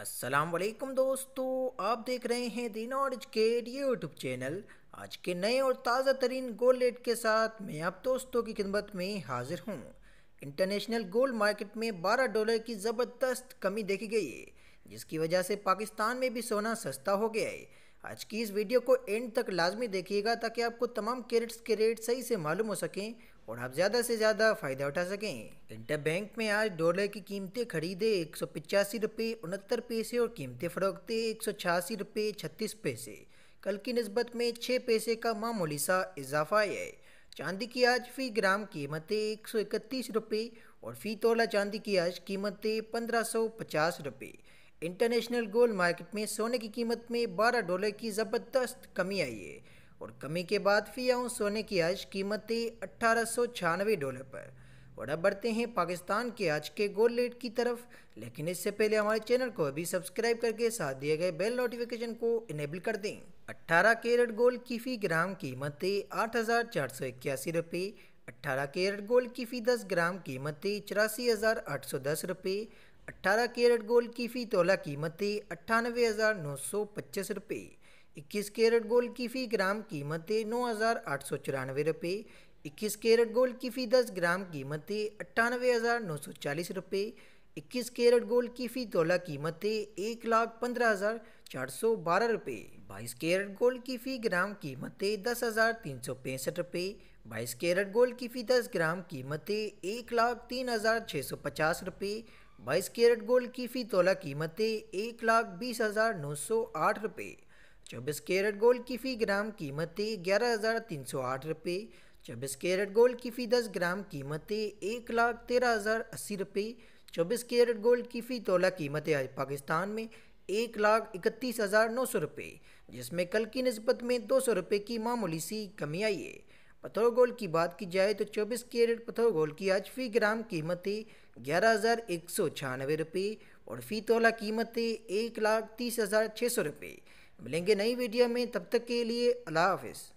अस्सलाम वालेकुम दोस्तों आप देख रहे हैं दी नॉलेज के यूट्यूब चैनल आज के नए और ताज़ा तरीन गोल्ड रेट के साथ मैं आप दोस्तों की खिदमत में हाजिर हूँ इंटरनेशनल गोल्ड मार्केट में 12 डॉलर की ज़बरदस्त कमी देखी गई है जिसकी वजह से पाकिस्तान में भी सोना सस्ता हो गया है आज की इस वीडियो को एंड तक लाजमी देखिएगा ताकि आपको तमाम क्रेडिट्स के रेट सही से मालूम हो सकें और आप ज़्यादा से ज़्यादा फ़ायदा उठा सकें इंटर बैंक में आज डॉलर की कीमतें खरीदे एक सौ पिचासी रुपये उनहत्तर पैसे और कीमतें फरोखते एक सौ छियासी रुपये छत्तीस पैसे कल की नस्बत में छः पैसे का मामूली सा इजाफा है चांदी की आज फ़ी ग्राम कीमतें एक सौ इकतीस रुपये और फ़ी तोला चांदी की आज कीमतें पंद्रह सौ पचास रुपये इंटरनेशनल गोल्ड मार्केट में सोने की कीमत में 12 डॉलर की ज़बरदस्त कमी आई है और कमी के बाद फिर आऊँ सोने की आज कीमतें अट्ठारह डॉलर पर और अब बढ़ते हैं पाकिस्तान के आज के गोल्ड रेट की तरफ लेकिन इससे पहले हमारे चैनल को अभी सब्सक्राइब करके साथ दिए गए बेल नोटिफिकेशन को इनेबल कर दें 18 कैरेट गोल्ड की फ़ी ग्राम कीमतें आठ हज़ार चार सौ इक्यासी रुपये कैरेट गोल्ड की फ़ी दस ग्राम कीमतें चौरासी हज़ार आठ सौ दस रुपये 18 कैरेट गोल्ड की फी तोला कीमत थी अट्ठानवे हज़ार नौ सौ पच्चीस रुपये इक्कीस कैरेट गोल्ड की फी ग्राम कीमत थी नौ हज़ार आठ सौ चौरानवे रुपये इक्कीस कैरेट गोल्ड की फी दस ग्राम कीमत थी अट्ठानवे हज़ार नौ सौ चालीस रुपये इक्कीस कैरेट गोल्ड की फी तोला कीमत थी एक लाख पंद्रह हज़ार चार सौ बारह रुपये बाईस कैरेट गोल्ड की फी ग्राम कीमत थी दस हज़ार तीन सौ पैंसठ रुपये बाईस कैरेट गोल्ड की फी दस ग्राम कीमत थी एक लाख तीन हज़ार छः सौ पचास रुपये बाईस कैरेट गोल्ड की फी तोला कीमतें एक लाख बीस हज़ार नौ सौ आठ रुपये चौबीस कैरेट गोल्ड की फी ग्राम कीमतें ग्यारह हज़ार तीन सौ आठ रुपये चौबीस कैरेट गोल्ड की फी दस ग्राम कीमतें एक लाख तेरह हज़ार अस्सी रुपये चौबीस कैरेट गोल्ड की फ़ी तोला कीमतें आज पाकिस्तान में एक लाख इकतीस हज़ार नौ सौ रुपये जिसमें कल की नस्बत में दो सौ रुपये की मामूली सी कमी आई है पत्थर गोल्ड की बात की जाए तो 24 कैरेट पत्थर गोल्ड की आज फी ग्राम कीमत है ग्यारह हज़ार एक सौ रुपये और फी तोला कीमत है एक लाख तीस हज़ार छः सौ रुपये मिलेंगे नई वीडियो में तब तक के लिए अल्लाह हाफिज़